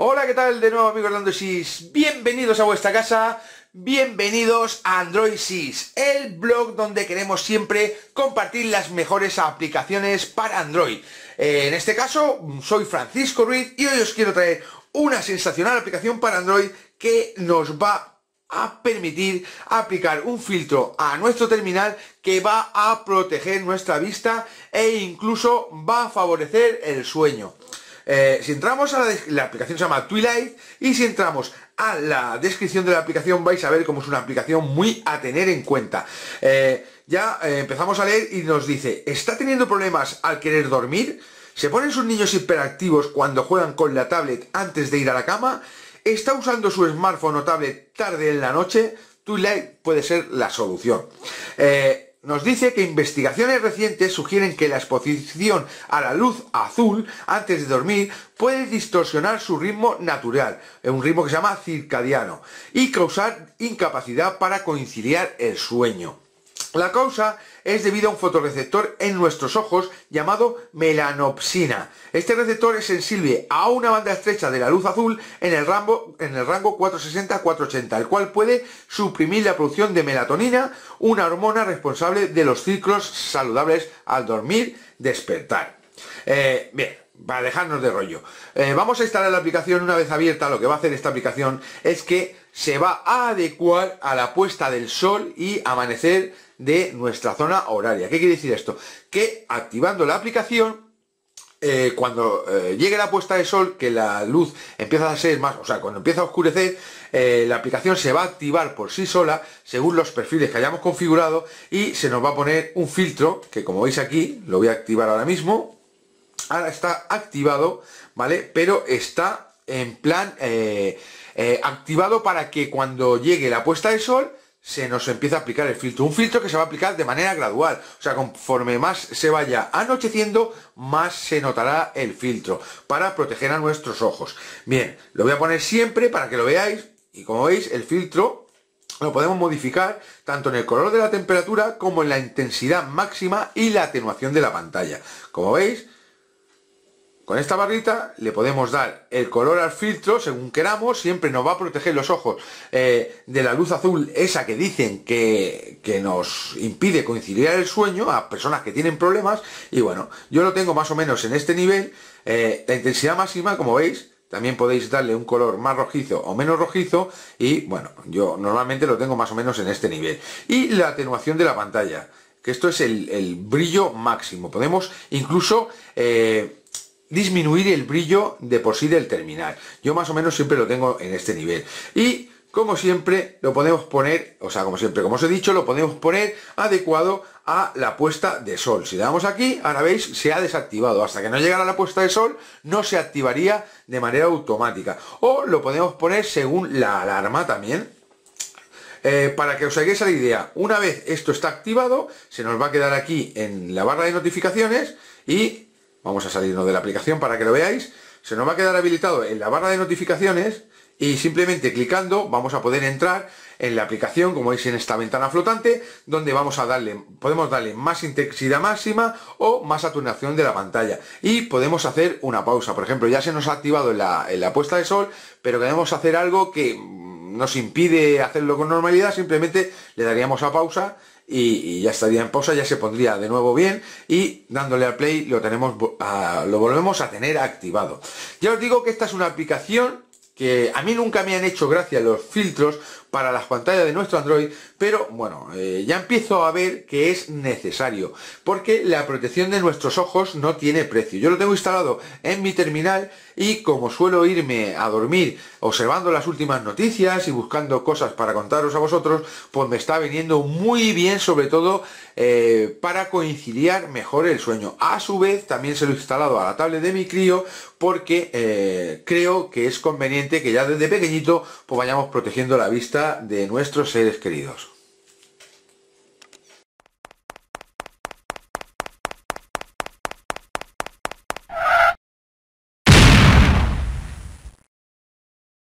Hola, ¿qué tal? De nuevo, amigos Android Sis. Bienvenidos a vuestra casa. Bienvenidos a Android el blog donde queremos siempre compartir las mejores aplicaciones para Android. Eh, en este caso, soy Francisco Ruiz y hoy os quiero traer una sensacional aplicación para Android que nos va a permitir aplicar un filtro a nuestro terminal que va a proteger nuestra vista e incluso va a favorecer el sueño. Eh, si entramos a la, aplicación se llama Twilight y si entramos a la descripción de la aplicación vais a ver cómo es una aplicación muy a tener en cuenta. Eh, ya eh, empezamos a leer y nos dice, ¿está teniendo problemas al querer dormir? ¿Se ponen sus niños hiperactivos cuando juegan con la tablet antes de ir a la cama? ¿Está usando su smartphone o tablet tarde en la noche? Twilight puede ser la solución. Eh, nos dice que investigaciones recientes sugieren que la exposición a la luz azul antes de dormir puede distorsionar su ritmo natural, un ritmo que se llama circadiano, y causar incapacidad para conciliar el sueño. La causa es debido a un fotorreceptor en nuestros ojos llamado melanopsina. Este receptor es sensible a una banda estrecha de la luz azul en el, rango, en el rango 460-480, el cual puede suprimir la producción de melatonina, una hormona responsable de los ciclos saludables al dormir, despertar. Eh, bien, para dejarnos de rollo. Eh, vamos a instalar la aplicación una vez abierta. Lo que va a hacer esta aplicación es que se va a adecuar a la puesta del sol y amanecer de nuestra zona horaria. ¿Qué quiere decir esto? Que activando la aplicación eh, cuando eh, llegue la puesta de sol, que la luz empieza a ser más, o sea, cuando empieza a oscurecer, eh, la aplicación se va a activar por sí sola según los perfiles que hayamos configurado y se nos va a poner un filtro, que como veis aquí, lo voy a activar ahora mismo, ahora está activado, ¿vale? Pero está en plan activado para que cuando llegue la puesta de sol, se nos empieza a aplicar el filtro. Un filtro que se va a aplicar de manera gradual. O sea, conforme más se vaya anocheciendo, más se notará el filtro para proteger a nuestros ojos. Bien, lo voy a poner siempre para que lo veáis. Y como veis, el filtro lo podemos modificar tanto en el color de la temperatura como en la intensidad máxima y la atenuación de la pantalla. Como veis, con esta barrita le podemos dar el color al filtro según queramos, siempre nos va a proteger los ojos eh, de la luz azul, esa que dicen que, nos impide conciliar el sueño a personas que tienen problemas. Y bueno, yo lo tengo más o menos en este nivel. Eh, la intensidad máxima, como veis, también podéis darle un color más rojizo o menos rojizo. Y bueno, yo normalmente lo tengo más o menos en este nivel. Y la atenuación de la pantalla, que esto es el, brillo máximo. Podemos incluso... Eh, disminuir el brillo de por sí del terminal. Yo más o menos siempre lo tengo en este nivel. Y como siempre lo podemos poner, o sea, como siempre, como os he dicho, lo podemos poner adecuado a la puesta de sol. Si le damos aquí, ahora veis, se ha desactivado. Hasta que no llegara la puesta de sol, no se activaría de manera automática. O lo podemos poner según la alarma también. Eh, para que os hagáis la idea, una vez esto está activado, se nos va a quedar aquí en la barra de notificaciones y vamos a salirnos de la aplicación para que lo veáis, se nos va a quedar habilitado en la barra de notificaciones y simplemente clicando vamos a poder entrar en la aplicación, como veis en esta ventana flotante, donde vamos a darle, podemos darle más intensidad máxima o más atunación de la pantalla. Y podemos hacer una pausa. Por ejemplo, ya se nos ha activado la, la puesta de sol, pero queremos hacer algo que nos impide hacerlo con normalidad, simplemente le daríamos a pausa y, ya estaría en pausa, ya se pondría de nuevo bien y dándole al play lo tenemos lo volvemos a tener activado. Ya os digo que esta es una aplicación que a mí nunca me han hecho gracia los filtros para las pantallas de nuestro Android, pero bueno, eh, ya empiezo a ver que es necesario, porque la protección de nuestros ojos no tiene precio. Yo lo tengo instalado en mi terminal y como suelo irme a dormir observando las últimas noticias y buscando cosas para contaros a vosotros, pues me está viniendo muy bien, sobre todo eh, para conciliar mejor el sueño. A su vez, también se lo he instalado a la tablet de mi crío, porque eh, creo que es conveniente que ya desde pequeñito pues vayamos protegiendo la vista de nuestros seres queridos.